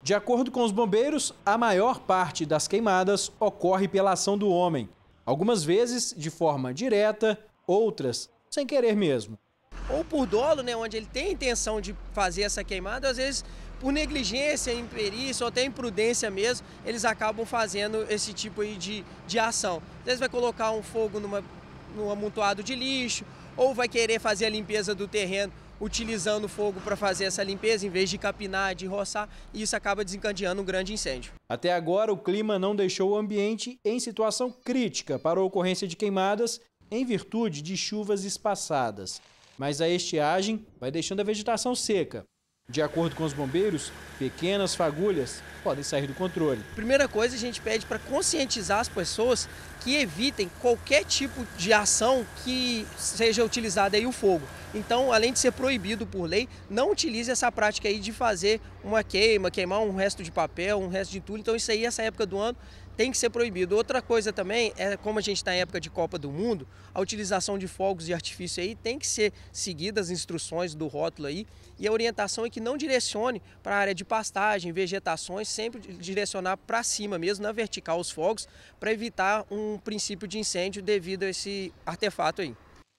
De acordo com os bombeiros, a maior parte das queimadas ocorre pela ação do homem, algumas vezes de forma direta, outras sem querer mesmo. Ou por dolo, né, onde ele tem a intenção de fazer essa queimada, às vezes por negligência, imperícia ou até imprudência mesmo, eles acabam fazendo esse tipo de, de ação. Às vezes vai colocar um fogo numa, num amontoado de lixo, ou vai querer fazer a limpeza do terreno utilizando fogo para fazer essa limpeza, em vez de capinar, de roçar, e isso acaba desencadeando um grande incêndio. Até agora, o clima não deixou o ambiente em situação crítica para a ocorrência de queimadas em virtude de chuvas espaçadas. Mas a estiagem vai deixando a vegetação seca, de acordo com os bombeiros, pequenas fagulhas podem sair do controle. Primeira coisa, a gente pede para conscientizar as pessoas que evitem qualquer tipo de ação que seja utilizada aí o fogo. Então, além de ser proibido por lei, não utilize essa prática aí de fazer uma queima, queimar um resto de papel, um resto de tudo. Então, isso aí, essa época do ano, tem que ser proibido. Outra coisa também é, como a gente está em época de Copa do Mundo, a utilização de fogos de artifício aí tem que ser seguida as instruções do rótulo aí e a orientação é que não direcione para a área de pastagem, vegetações, sempre direcionar para cima mesmo, na vertical os fogos, para evitar um princípio de incêndio devido a esse artefato aí.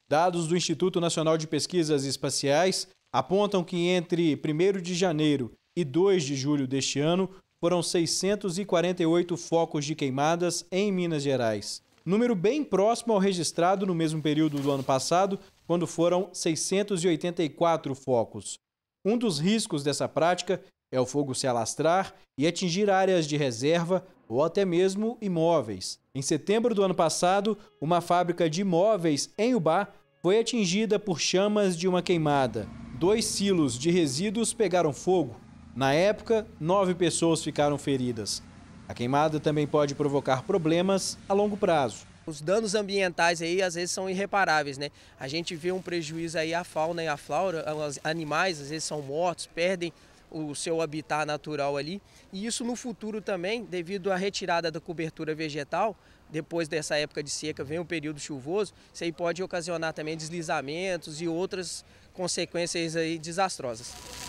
Dados do Instituto Nacional de Pesquisas Espaciais apontam que entre 1 de janeiro e 2 de julho deste ano, foram 648 focos de queimadas em Minas Gerais. Número bem próximo ao registrado no mesmo período do ano passado, quando foram 684 focos. Um dos riscos dessa prática é o fogo se alastrar e atingir áreas de reserva ou até mesmo imóveis. Em setembro do ano passado, uma fábrica de imóveis em Ubá foi atingida por chamas de uma queimada. Dois silos de resíduos pegaram fogo na época, nove pessoas ficaram feridas. A queimada também pode provocar problemas a longo prazo. Os danos ambientais aí às vezes são irreparáveis, né? A gente vê um prejuízo aí à fauna e à flora, os animais às vezes são mortos, perdem o seu habitat natural ali. E isso no futuro também, devido à retirada da cobertura vegetal, depois dessa época de seca vem um período chuvoso, isso aí pode ocasionar também deslizamentos e outras consequências aí desastrosas.